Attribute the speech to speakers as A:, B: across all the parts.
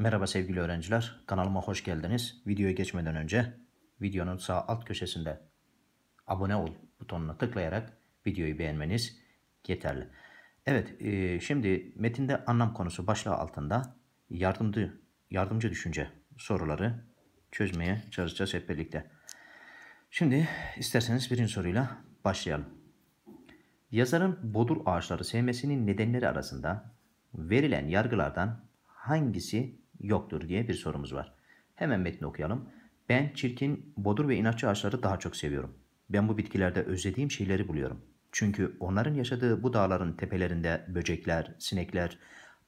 A: Merhaba sevgili öğrenciler, kanalıma hoş geldiniz. Videoya geçmeden önce videonun sağ alt köşesinde abone ol butonuna tıklayarak videoyu beğenmeniz yeterli. Evet, e, şimdi metinde anlam konusu başlığı altında yardımcı, yardımcı düşünce soruları çözmeye çalışacağız hep birlikte. Şimdi isterseniz birinci soruyla başlayalım. Yazarın bodur ağaçları sevmesinin nedenleri arasında verilen yargılardan hangisi yoktur diye bir sorumuz var. Hemen metni okuyalım. Ben çirkin, bodur ve inatçı ağaçları daha çok seviyorum. Ben bu bitkilerde özlediğim şeyleri buluyorum. Çünkü onların yaşadığı bu dağların tepelerinde böcekler, sinekler,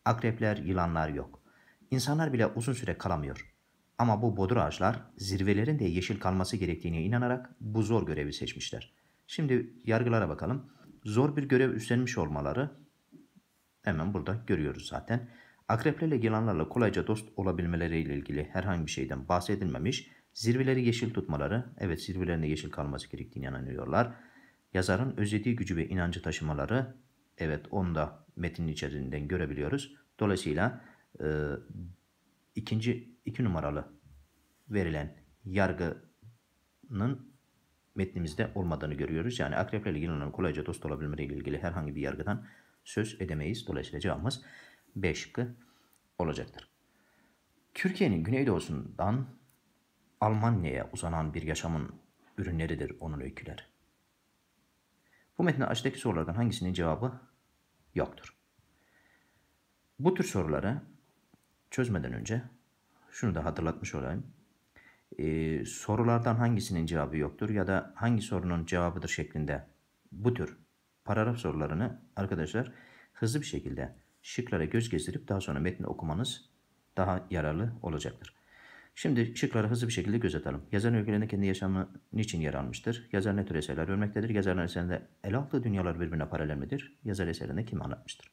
A: akrepler, yılanlar yok. İnsanlar bile uzun süre kalamıyor. Ama bu bodur ağaçlar zirvelerin de yeşil kalması gerektiğine inanarak bu zor görevi seçmişler. Şimdi yargılara bakalım. Zor bir görev üstlenmiş olmaları hemen burada görüyoruz zaten. Akreplerle yılanlarla kolayca dost olabilmeleriyle ilgili herhangi bir şeyden bahsedilmemiş. Zirveleri yeşil tutmaları, evet zirvelerinde yeşil kalması gerektiğini inanıyorlar. Yazarın özlediği gücü ve inancı taşımaları, evet onu da metnin içerisinden görebiliyoruz. Dolayısıyla e, ikinci, iki numaralı verilen yargının metnimizde olmadığını görüyoruz. Yani akreplerle yılanların kolayca dost olabilmeleriyle ilgili herhangi bir yargıdan söz edemeyiz. Dolayısıyla cevabımız B şıkkı olacaktır. Türkiye'nin güneydoğusundan Almanya'ya uzanan bir yaşamın ürünleridir onun öyküleri. Bu metnin aşağıdaki sorulardan hangisinin cevabı yoktur. Bu tür soruları çözmeden önce şunu da hatırlatmış olayım. Ee, sorulardan hangisinin cevabı yoktur ya da hangi sorunun cevabıdır şeklinde bu tür paragraf sorularını arkadaşlar hızlı bir şekilde şıklara göz gezdirip daha sonra metni okumanız daha yararlı olacaktır. Şimdi şıkları hızlı bir şekilde göz atalım. Yazarın öykülerinde kendi yaşamı niçin yer almıştır? Yazar ne tür eserler örmektedir? Yazarın eserinde el altı dünyalar birbirine paralel midir? Yazar eserinde kim anlatmıştır?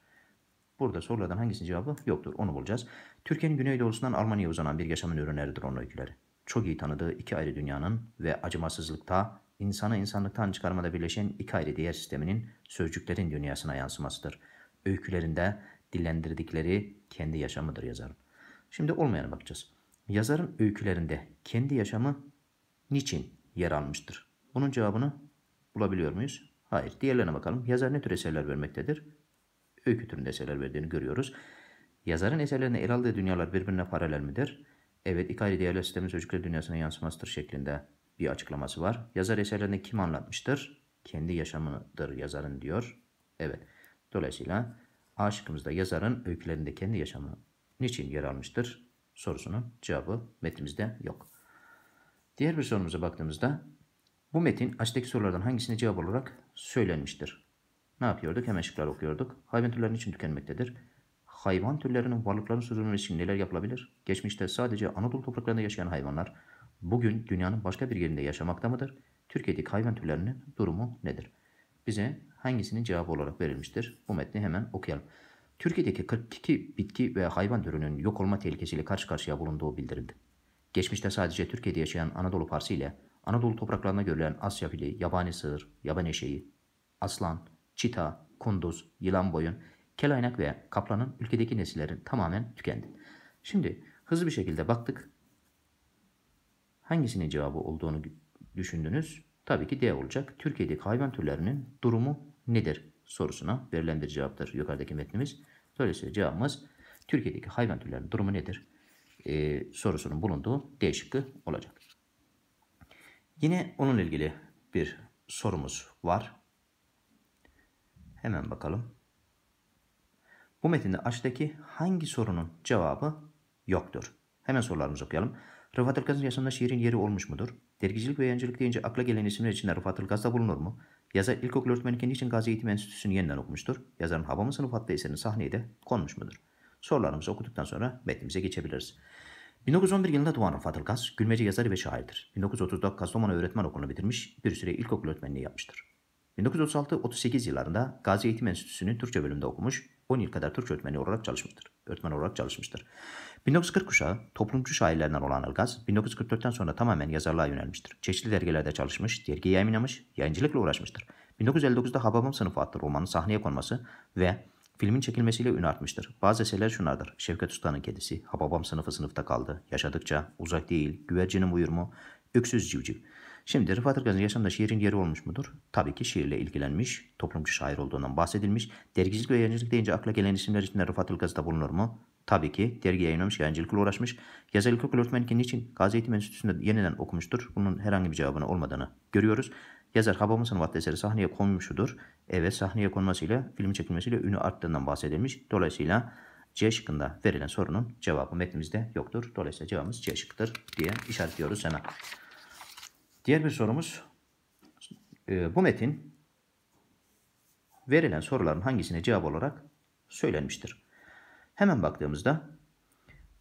A: Burada sorulardan hangisinin cevabı yoktur. Onu bulacağız. Türkiye'nin güneydoğusundan Almanya'ya uzanan bir yaşamın ürünleridir onun öyküleri. Çok iyi tanıdığı iki ayrı dünyanın ve acımasızlıkta, insanı insanlıktan çıkarmada birleşen iki ayrı diğer sisteminin sözcüklerin dünyasına yansımasıdır. Öykülerinde dillendirdikleri kendi yaşamıdır yazarın. Şimdi olmayana bakacağız. Yazarın öykülerinde kendi yaşamı niçin yer almıştır? Bunun cevabını bulabiliyor muyuz? Hayır. Diğerlerine bakalım. Yazar ne tür eserler vermektedir? Öykü türünde eserler verdiğini görüyoruz. Yazarın eserlerine el aldığı dünyalar birbirine paralel midir? Evet, İkari değerler sistemin çocukları dünyasına yansımasıdır şeklinde bir açıklaması var. Yazar eserlerini kim anlatmıştır? Kendi yaşamıdır yazarın diyor. Evet. Dolayısıyla A yazarın öykülerinde kendi yaşamı niçin yer almıştır sorusunun cevabı metnimizde yok. Diğer bir sorumuza baktığımızda bu metin aşağıdaki sorulardan hangisine cevap olarak söylenmiştir? Ne yapıyorduk? Hemen şıklar okuyorduk. Hayvan türleri için tükenmektedir? Hayvan türlerinin varlıklarının sürdürülmesi için neler yapılabilir? Geçmişte sadece Anadolu topraklarında yaşayan hayvanlar bugün dünyanın başka bir yerinde yaşamakta mıdır? Türkiye'deki hayvan türlerinin durumu nedir? Bize hangisinin cevabı olarak verilmiştir? Bu metni hemen okuyalım. Türkiye'deki 42 bitki ve hayvan türünün yok olma tehlikesiyle karşı karşıya bulunduğu bildirildi. Geçmişte sadece Türkiye'de yaşayan Anadolu Parsı ile Anadolu topraklarına görülen Asya fili, yabani sığır, yaban eşeği, aslan, çita, kunduz, yılan boyun, kelaynak ve kaplanın ülkedeki nesillerin tamamen tükendi. Şimdi hızlı bir şekilde baktık. Hangisinin cevabı olduğunu düşündünüz? Tabii ki D olacak. Türkiye'deki hayvan türlerinin durumu nedir sorusuna verilen bir cevaptır yukarıdaki metnimiz. Dolayısıyla cevabımız Türkiye'deki hayvan türlerinin durumu nedir ee, sorusunun bulunduğu D şıkkı olacak. Yine onunla ilgili bir sorumuz var. Hemen bakalım. Bu metinde aşağıdaki hangi sorunun cevabı yoktur? Hemen sorularımızı okuyalım. Rıfat Ilgaz'ın yaşamında şiirin yeri olmuş mudur? Dergicilik ve yayıncılık deyince akla gelen isimler içinde Rıfat Ilgaz da bulunur mu? Yazar ilkokul öğretmenlikken için Gazi Eğitim Enstitüsü'nü yeniden okumuştur? Yazarın Havamın Sınıf adlı eserinin sahneye de konmuş mudur? Sorularımızı okuduktan sonra metnimize geçebiliriz. 1911 yılında doğan Fadıl Gaz, gülmece yazarı ve şairdir. 1930'da Kastamonu Öğretmen Okulu'nu bitirmiş, bir süre ilkokul öğretmenliği yapmıştır. 1936-38 yıllarında Gazi Eğitim Enstitüsü'nün Türkçe bölümünde okumuş, 10 yıl kadar Türkçe öğretmeni olarak çalışmıştır. Öğretmen olarak çalışmıştır. 1940 kuşağı toplumcu şairlerden olan Ilgaz, 1944'ten sonra tamamen yazarlığa yönelmiştir. Çeşitli dergilerde çalışmış, dergi yayınlamış, yayıncılıkla uğraşmıştır. 1959'da Hababam Sınıfı adlı romanın sahneye konması ve filmin çekilmesiyle ün artmıştır. Bazı eserler şunlardır. Şevket Usta'nın kedisi, Hababam Sınıfı sınıfta kaldı, yaşadıkça, uzak değil, güvercinin buyurmu, öksüz civciv. Şimdi Rıfat Ilgaz'ın yaşamda şiirin yeri olmuş mudur? Tabii ki şiirle ilgilenmiş, toplumcu şair olduğundan bahsedilmiş. Dergicilik ve yayıncılık deyince akla gelen isimler içinde Rıfat Ilgaz da bulunur mu? Tabii ki dergi yayınlamış, yayıncılıkla uğraşmış. Yazar okul öğretmeni için Gazi Eğitim Enstitüsü'nde yeniden okumuştur. Bunun herhangi bir cevabını olmadığını görüyoruz. Yazar Habam'ın sanat eseri sahneye konmuşudur. Evet sahneye konmasıyla, film çekilmesiyle ünü arttığından bahsedilmiş. Dolayısıyla C şıkkında verilen sorunun cevabı metnimizde yoktur. Dolayısıyla cevabımız C şıkkıdır diye işaretliyoruz sana. Diğer bir sorumuz e, bu metin verilen soruların hangisine cevap olarak söylenmiştir? Hemen baktığımızda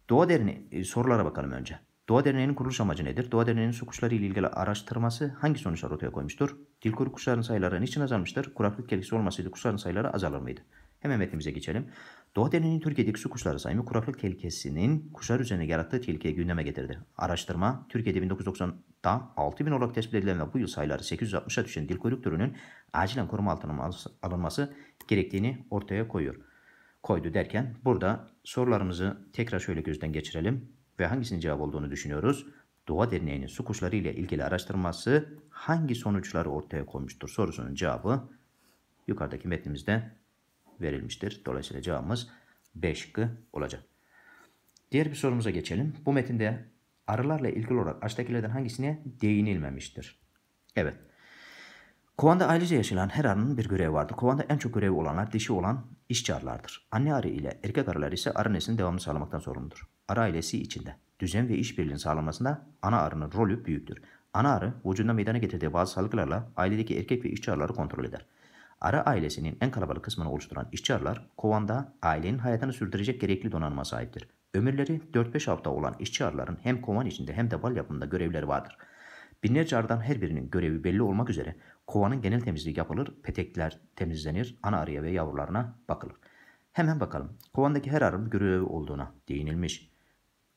A: Doğa Derneği e, sorulara bakalım önce. Doğa Derneği'nin kuruluş amacı nedir? Doğa Derneği'nin su kuşları ile ilgili araştırması hangi sonuçlar ortaya koymuştur? Dilkoru kuşların sayıları niçin azalmıştır? Kuraklık tehlikesi olmasaydı kuşların sayıları azalır mıydı? Hemen metnimize geçelim. Doğa Derneği'nin Türkiye'deki su kuşları sayımı kuraklık tehlikesinin kuşlar üzerine yarattığı tehlikeyi gündeme getirdi. Araştırma Türkiye'de 1990 tam 6000 olarak tespit edilen ve bu yıl sayıları 860'a düşen dil kuyruk türünün acilen koruma altına alınması gerektiğini ortaya koyuyor. Koydu derken burada sorularımızı tekrar şöyle gözden geçirelim ve hangisinin cevap olduğunu düşünüyoruz. Doğa Derneği'nin su kuşları ile ilgili araştırması hangi sonuçları ortaya koymuştur sorusunun cevabı yukarıdaki metnimizde verilmiştir. Dolayısıyla cevabımız B olacak. Diğer bir sorumuza geçelim. Bu metinde arılarla ilgili olarak aşağıdakilerden hangisine değinilmemiştir? Evet. Kovanda ayrıca yaşayan her arının bir görevi vardır. Kovanda en çok görevi olanlar dişi olan işçi arılardır. Anne arı ile erkek arılar ise arı neslinin devamını sağlamaktan sorumludur. Arı ailesi içinde düzen ve işbirliğinin sağlanmasında ana arının rolü büyüktür. Ana arı vücudunda meydana getirdiği bazı salgılarla ailedeki erkek ve işçi arıları kontrol eder. Arı ailesinin en kalabalık kısmını oluşturan işçi arılar kovanda ailenin hayatını sürdürecek gerekli donanıma sahiptir. Ömürleri 4-5 hafta olan işçi arıların hem kovan içinde hem de bal yapımında görevleri vardır. Binlerce arıdan her birinin görevi belli olmak üzere kovanın genel temizliği yapılır, petekler temizlenir, ana arıya ve yavrularına bakılır. Hemen bakalım kovandaki her arının görevi olduğuna değinilmiş.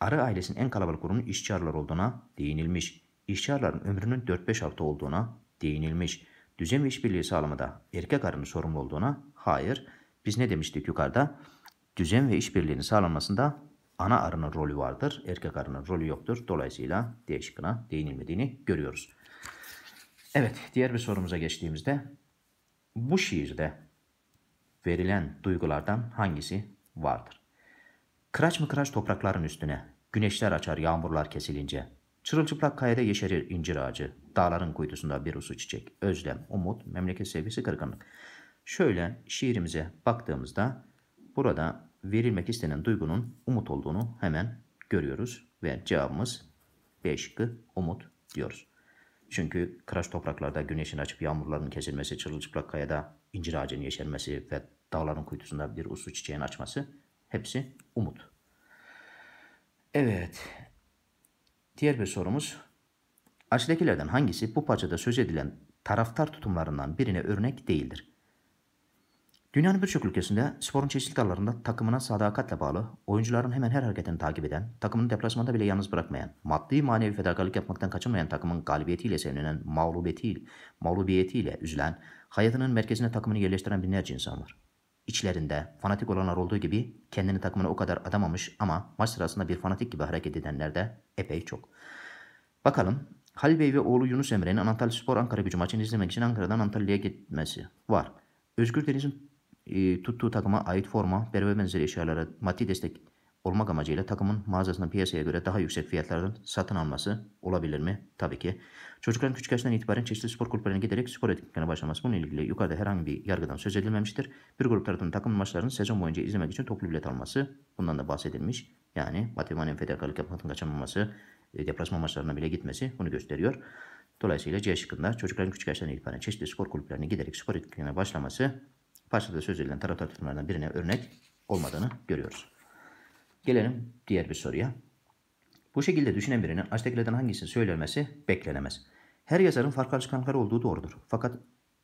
A: Arı ailesinin en kalabalık grubunun işçi arılar olduğuna değinilmiş. İşçi arıların ömrünün 4-5 hafta olduğuna değinilmiş. Düzen ve işbirliği sağlamada erkek arının sorumlu olduğuna hayır. Biz ne demiştik yukarıda? Düzen ve işbirliğinin sağlanmasında ana arının rolü vardır. Erkek arının rolü yoktur. Dolayısıyla D şıkkına değinilmediğini görüyoruz. Evet diğer bir sorumuza geçtiğimizde bu şiirde verilen duygulardan hangisi vardır? Kıraç mı kıraç toprakların üstüne, güneşler açar yağmurlar kesilince, çırılçıplak kayada yeşerir incir ağacı, dağların kuytusunda bir usu çiçek, özlem, umut, memleket sevgisi, kırgınlık. Şöyle şiirimize baktığımızda burada verilmek istenen duygunun umut olduğunu hemen görüyoruz ve cevabımız B şıkkı umut diyoruz. Çünkü kıraç topraklarda güneşin açıp yağmurların kesilmesi, çırılçıplak kayada incir ağacının yeşermesi ve dağların kuytusunda bir uslu çiçeğin açması hepsi umut. Evet. Diğer bir sorumuz. Aşağıdakilerden hangisi bu parçada söz edilen taraftar tutumlarından birine örnek değildir? Dünyanın birçok ülkesinde sporun çeşitli dallarında takımına sadakatle bağlı, oyuncuların hemen her hareketini takip eden, takımını deplasmanda bile yalnız bırakmayan, maddi manevi fedakarlık yapmaktan kaçınmayan takımın galibiyetiyle sevinen, mağlubiyetiyle, mağlubiyetiyle üzülen, hayatının merkezine takımını yerleştiren binlerce insan var. İçlerinde fanatik olanlar olduğu gibi kendini takımına o kadar adamamış ama maç sırasında bir fanatik gibi hareket edenler de epey çok. Bakalım Halil Bey ve oğlu Yunus Emre'nin Antalya Spor Ankara gücü maçını izlemek için Ankara'dan Antalya'ya gitmesi var. Özgür Deniz'in e, tuttuğu takıma ait forma, bere ve benzeri eşyalara maddi destek olmak amacıyla takımın mağazasını piyasaya göre daha yüksek fiyatlardan satın alması olabilir mi? Tabii ki. Çocukların küçük yaşından itibaren çeşitli spor kulüplerine giderek spor etkinliklerine başlaması bununla ilgili yukarıda herhangi bir yargıdan söz edilmemiştir. Bir grup tarafından takım maçlarını sezon boyunca izlemek için toplu bilet alması bundan da bahsedilmiş. Yani maddi manevi fedakarlık yapmaktan kaçınmaması, e, deplasman maçlarına bile gitmesi bunu gösteriyor. Dolayısıyla C şıkkında çocukların küçük yaştan itibaren çeşitli spor kulüplerine giderek spor etkinliklerine başlaması Farsça'da söz edilen taraftar tutmalarından birine örnek olmadığını görüyoruz. Gelelim diğer bir soruya. Bu şekilde düşünen birinin Azteklerden hangisini söylemesi beklenemez. Her yazarın farklı alışkanlıkları olduğu doğrudur. Fakat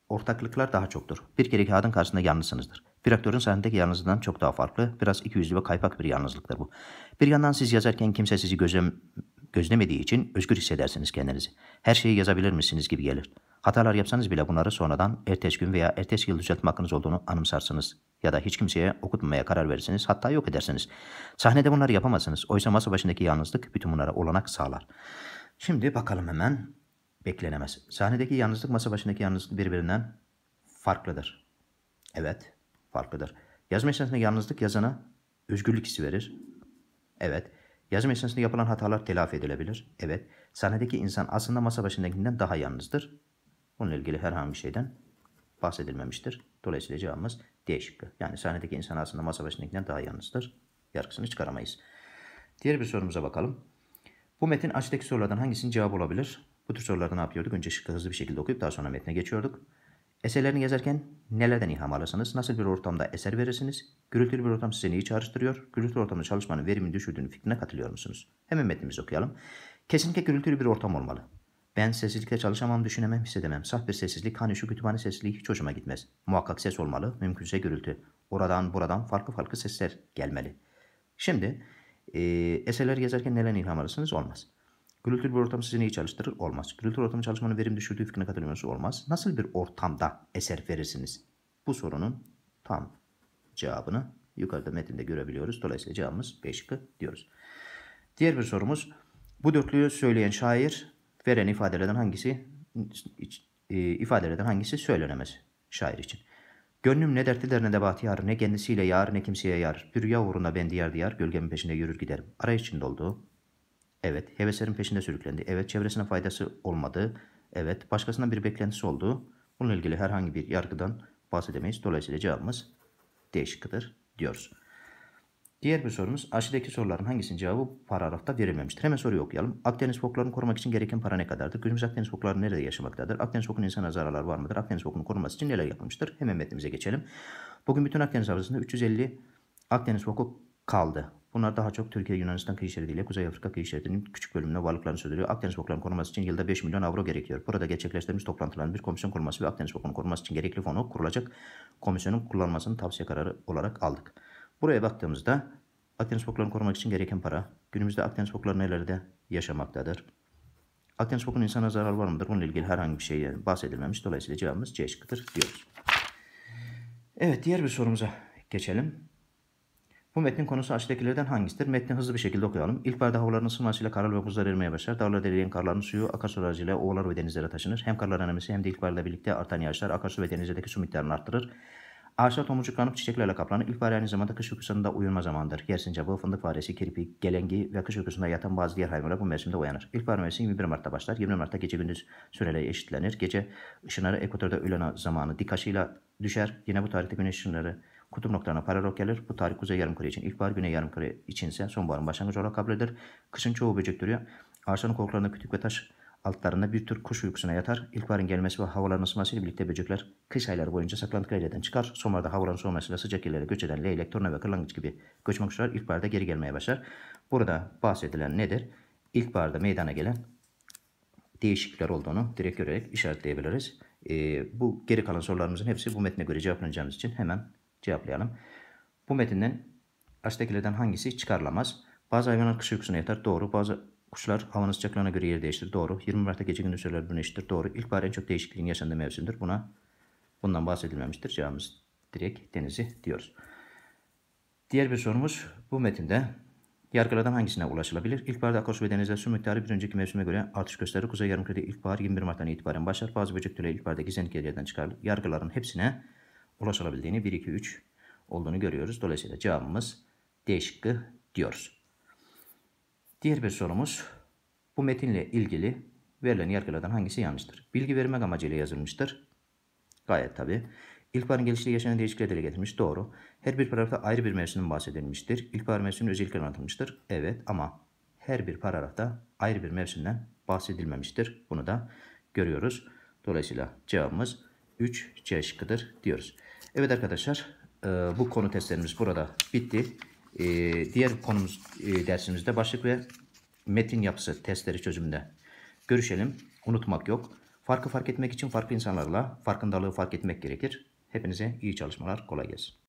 A: ortaklıklar daha çoktur. Bir kere kağıdın karşısında yalnızsınızdır. Bir aktörün sahnedeki yalnızlığından çok daha farklı, biraz iki yüzlü ve kaypak bir yalnızlıktır bu. Bir yandan siz yazarken kimse sizi gözlem, gözlemediği için özgür hissedersiniz kendinizi. Her şeyi yazabilir misiniz gibi gelir. Hatalar yapsanız bile bunları sonradan ertesi gün veya ertesi yıl düzeltme hakkınız olduğunu anımsarsınız. Ya da hiç kimseye okutmamaya karar verirsiniz hatta yok edersiniz. Sahnede bunları yapamazsınız. Oysa masa başındaki yalnızlık bütün bunlara olanak sağlar. Şimdi bakalım hemen beklenemez. Sahnedeki yalnızlık masa başındaki yalnızlık birbirinden farklıdır. Evet farklıdır. Yazma esnasında yalnızlık yazana özgürlük hissi verir. Evet. Yazım esnasında yapılan hatalar telafi edilebilir. Evet. Sahnedeki insan aslında masa başındakinden daha yalnızdır. Bununla ilgili herhangi bir şeyden bahsedilmemiştir. Dolayısıyla cevabımız D şıkkı. Yani sahnedeki insan aslında masa başındakinden daha yalnızdır. Yargısını çıkaramayız. Diğer bir sorumuza bakalım. Bu metin aşağıdaki sorulardan hangisinin cevabı olabilir? Bu tür sorularda ne yapıyorduk? Önce şıkkı hızlı bir şekilde okuyup daha sonra metne geçiyorduk. Eserlerini yazarken nelerden ilham alırsınız? Nasıl bir ortamda eser verirsiniz? Gürültülü bir ortam sizi neyi çağrıştırıyor? Gürültülü ortamda çalışmanın verimini düşürdüğünü fikrine katılıyor musunuz? Hemen metnimizi okuyalım. Kesinlikle gürültülü bir ortam olmalı. Ben sessizlikte çalışamam, düşünemem, hissedemem. Saf bir sessizlik, hani şu kütüphane sessizliği hiç hoşuma gitmez. Muhakkak ses olmalı, mümkünse gürültü. Oradan buradan farklı farklı sesler gelmeli. Şimdi e, eserler yazarken neler ilham alırsınız? Olmaz. Gürültülü bir ortam sizi neyi çalıştırır? Olmaz. Gürültülü ortamın çalışmanın verim düşürdüğü fikrine katılmıyorsa olmaz. Nasıl bir ortamda eser verirsiniz? Bu sorunun tam cevabını yukarıda metinde görebiliyoruz. Dolayısıyla cevabımız B şıkkı diyoruz. Diğer bir sorumuz. Bu dörtlüyü söyleyen şair Veren ifadelerden hangisi e, ifadelerden hangisi söylenemez şair için. Gönlüm ne dertliler ne de bahtiyar, ne kendisiyle yar ne kimseye yar. Hürya uğruna ben diyar diyar, gölgemin peşinde yürür giderim. Arayış içinde oldu. Evet, heveslerin peşinde sürüklendi. Evet, çevresine faydası olmadı. Evet, başkasından bir beklentisi oldu. Bununla ilgili herhangi bir yargıdan bahsedemeyiz. Dolayısıyla cevabımız D diyoruz. Diğer bir sorumuz aşağıdaki soruların hangisinin cevabı paragrafta verilmemiştir? Hemen soruyu okuyalım. Akdeniz foklarını korumak için gereken para ne kadardır? Günümüz Akdeniz fokları nerede yaşamaktadır? Akdeniz fokunun insana zararlar var mıdır? Akdeniz fokunun korunması için neler yapılmıştır? Hemen metnimize geçelim. Bugün bütün Akdeniz havzasında 350 Akdeniz foku kaldı. Bunlar daha çok Türkiye Yunanistan kıyı şeridiyle Kuzey Afrika kıyı şeridinin küçük bölümüne varlıklarını sürdürüyor. Akdeniz foklarının korunması için yılda 5 milyon avro gerekiyor. Burada gerçekleştirdiğimiz toplantıların bir komisyon kurması ve Akdeniz fokunun korunması için gerekli fonu kurulacak komisyonun kullanmasını tavsiye kararı olarak aldık. Buraya baktığımızda Akdeniz foklarını korumak için gereken para. Günümüzde Akdeniz fokları nelerde yaşamaktadır? Akdeniz fokunun insana zarar var mıdır? Bununla ilgili herhangi bir şey bahsedilmemiş. Dolayısıyla cevabımız C şıkkıdır diyoruz. Evet diğer bir sorumuza geçelim. Bu metnin konusu aşağıdakilerden hangisidir? Metni hızlı bir şekilde okuyalım. İlkbaharda havaların ısınmasıyla karal ve buzlar erimeye başlar. Dağlar eriyen karların suyu akarsu aracılığıyla ovalar ve denizlere taşınır. Hem karların erimesi hem de ilkbaharla birlikte artan yağışlar akarsu ve denizlerdeki su miktarını arttırır. Ağaçlar tomurcuk kanıp çiçeklerle kaplanır. İlkbahar aynı zamanda kış uykusunda uyuma zamandır. Yersin cevabı, fındık faresi, kirpi, gelengi ve kış uykusunda yatan bazı diğer hayvanlar bu mevsimde uyanır. İlkbahar mevsimi 21 Mart'ta başlar. 20 Mart'ta gece gündüz süreleri eşitlenir. Gece ışınları ekvatorda öğlen zamanı dik düşer. Yine bu tarihte güneş ışınları kutup noktalarına paralel gelir. Bu tarih kuzey yarımküre için ilkbahar, güney yarımküre içinse sonbaharın başlangıcı olarak kabul edilir. Kışın çoğu böcek türü ağaçların korkularında kütük ve taş altlarında bir tür kuş uykusuna yatar. İlkbaharın gelmesi ve havaların ısınmasıyla birlikte böcekler kış ayları boyunca saklandıkları yerden çıkar. Sonbaharda havaların soğumasıyla sıcak yerlere göç eden leylek, torna ve kırlangıç gibi göçmek üzere ilkbaharda geri gelmeye başlar. Burada bahsedilen nedir? İlkbaharda meydana gelen değişiklikler olduğunu direkt görerek işaretleyebiliriz. Ee, bu geri kalan sorularımızın hepsi bu metne göre cevaplanacağımız için hemen cevaplayalım. Bu metinden aşağıdakilerden hangisi çıkarılamaz? Bazı hayvanlar kış uykusuna yatar. Doğru. Bazı Kuşlar havanın sıcaklığına göre yer değiştirir. Doğru. 20 Mart'ta gece gündüz süreler birbirine eşittir. Doğru. İlkbahar en çok değişikliğin yaşandığı mevsimdir. Buna bundan bahsedilmemiştir. Cevabımız direkt denizi diyoruz. Diğer bir sorumuz bu metinde yargılardan hangisine ulaşılabilir? İlkbaharda akarsu ve denizde su miktarı bir önceki mevsime göre artış gösterir. Kuzey yarımkürede ilkbahar 21 Mart'tan itibaren başlar. Bazı böcek türleri ilkbaharda gizlenlik yerlerden çıkarılır. Yargıların hepsine ulaşılabildiğini 1, 2, 3 olduğunu görüyoruz. Dolayısıyla cevabımız D şıkkı diyoruz. Diğer bir sorumuz. Bu metinle ilgili verilen yargılardan hangisi yanlıştır? Bilgi vermek amacıyla yazılmıştır. Gayet tabi. İlkbaharın gelişiyle yaşanan değişiklikleri dile getirmiş. Doğru. Her bir paragrafta ayrı bir mevsimden bahsedilmiştir. İlkbahar mevsiminin özellikleri anlatılmıştır. Evet ama her bir paragrafta ayrı bir mevsimden bahsedilmemiştir. Bunu da görüyoruz. Dolayısıyla cevabımız 3 C şıkkıdır diyoruz. Evet arkadaşlar bu konu testlerimiz burada bitti. E, diğer konumuz e, dersimizde başlık ve metin yapısı testleri çözümünde görüşelim. Unutmak yok. Farkı fark etmek için farklı insanlarla farkındalığı fark etmek gerekir. Hepinize iyi çalışmalar, kolay gelsin.